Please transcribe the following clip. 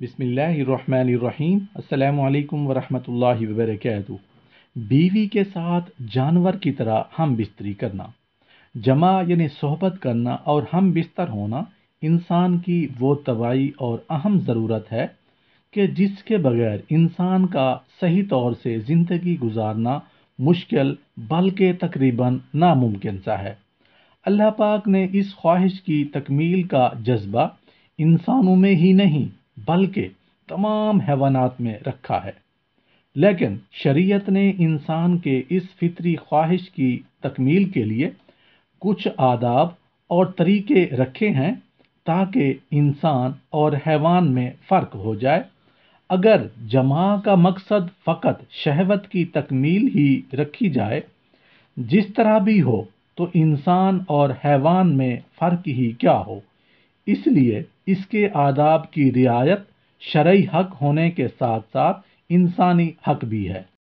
बिसमीम् अल्लाम वरहमतुल्लाहि वबरकatuh बीवी के साथ जानवर की तरह हम बिस्तरी करना जमा यानी सोहबत करना और हम बिस्तर होना इंसान की वो तबाही और अहम ज़रूरत है कि जिसके बगैर इंसान का सही तौर से ज़िंदगी गुजारना मुश्किल बल्कि तकरीबन नामुमकिन सा है अल्लाह पाक ने इस ख्वाहिश की तकमील का जज्बा इंसानों में ही नहीं बल्कि तमाम हैवानात में रखा है लेकिन शरीयत ने इंसान के इस फितरी ख्वाहिश की तकमील के लिए कुछ आदाब और तरीके रखे हैं ताकि इंसान और हैवान में फ़र्क हो जाए अगर जमा का मकसद फ़कत शहवत की तकमील ही रखी जाए जिस तरह भी हो तो इंसान और हैवान में फ़र्क ही क्या हो इसलिए इसके आदाब की रियायत शरय हक होने के साथ साथ इंसानी हक भी है